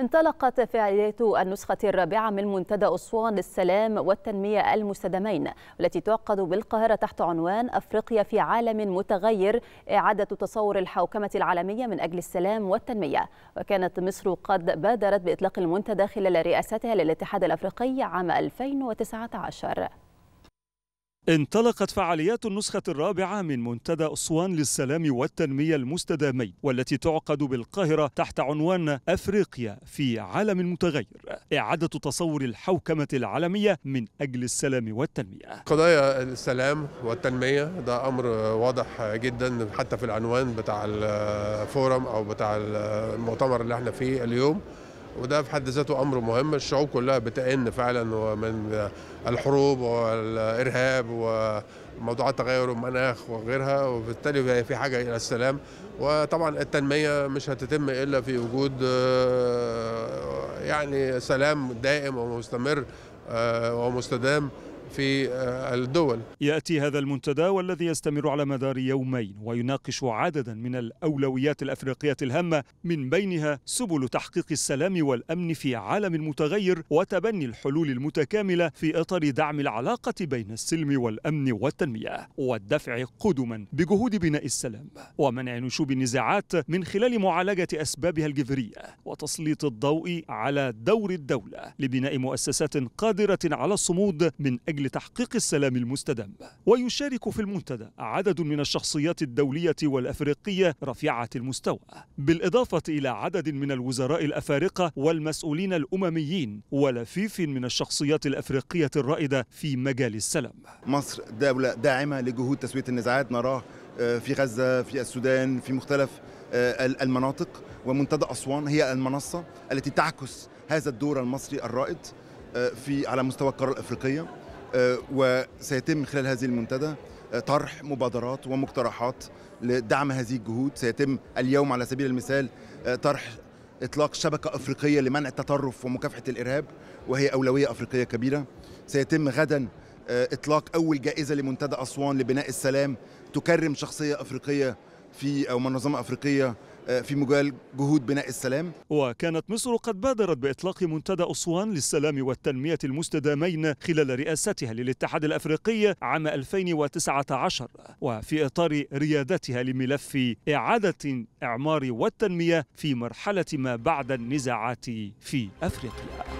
انطلقت فعاليات النسخة الرابعة من منتدى أسوان للسلام والتنمية المستدامين والتي تعقد بالقاهرة تحت عنوان أفريقيا في عالم متغير إعادة تصور الحوكمة العالمية من أجل السلام والتنمية وكانت مصر قد بادرت بإطلاق المنتدى خلال رئاستها للاتحاد الأفريقي عام 2019 انطلقت فعاليات النسخة الرابعة من منتدى أسوان للسلام والتنمية المستدامين والتي تعقد بالقاهرة تحت عنوان أفريقيا في عالم متغير إعادة تصور الحوكمة العالمية من أجل السلام والتنمية قضايا السلام والتنمية ده أمر واضح جدا حتى في العنوان بتاع الفورم أو بتاع المؤتمر اللي احنا فيه اليوم وده في حد ذاته امر مهم الشعوب كلها بتأن فعلا من الحروب والارهاب وموضوعات تغير المناخ وغيرها وبالتالي في حاجه الى السلام وطبعا التنميه مش هتتم الا في وجود آه، يعني سلام دائم ومستمر آه، ومستدام في آه، الدول يأتي هذا المنتدى والذي يستمر على مدار يومين ويناقش عددا من الأولويات الأفريقية الهامة من بينها سبل تحقيق السلام والأمن في عالم متغير وتبني الحلول المتكاملة في إطار دعم العلاقة بين السلم والأمن والتنمية والدفع قدما بجهود بناء السلام ومنع نشوب النزاعات من خلال معالجة أسبابها الجذرية وتسليط الضوء على دور الدولة لبناء مؤسسات قادرة على الصمود من أجل أجل تحقيق السلام المستدام ويشارك في المنتدى عدد من الشخصيات الدولية والأفريقية رفيعة المستوى بالإضافة إلى عدد من الوزراء الأفارقة والمسؤولين الأمميين ولفيف من الشخصيات الأفريقية الرائدة في مجال السلام مصر دولة داعمة لجهود تسوية النزاعات نراه آه، في غزة في السودان في مختلف آه، المناطق ومنتدى أسوان هي المنصة التي تعكس هذا الدور المصري الرائد آه، في على مستوى القارة الأفريقية آه، وسيتم خلال هذه المنتدى آه، طرح مبادرات ومقترحات لدعم هذه الجهود سيتم اليوم على سبيل المثال آه، طرح اطلاق شبكه افريقيه لمنع التطرف ومكافحه الارهاب وهي اولويه افريقيه كبيره سيتم غدا اطلاق اول جائزه لمنتدى اسوان لبناء السلام تكرم شخصيه افريقيه في او منظمه افريقيه آه، في مجال جهود بناء السلام وكانت مصر قد بادرت بإطلاق منتدى أسوان للسلام والتنمية المستدامين خلال رئاستها للاتحاد الأفريقي عام 2019 وفي إطار ريادتها لملف إعادة إعمار والتنمية في مرحلة ما بعد النزاعات في أفريقيا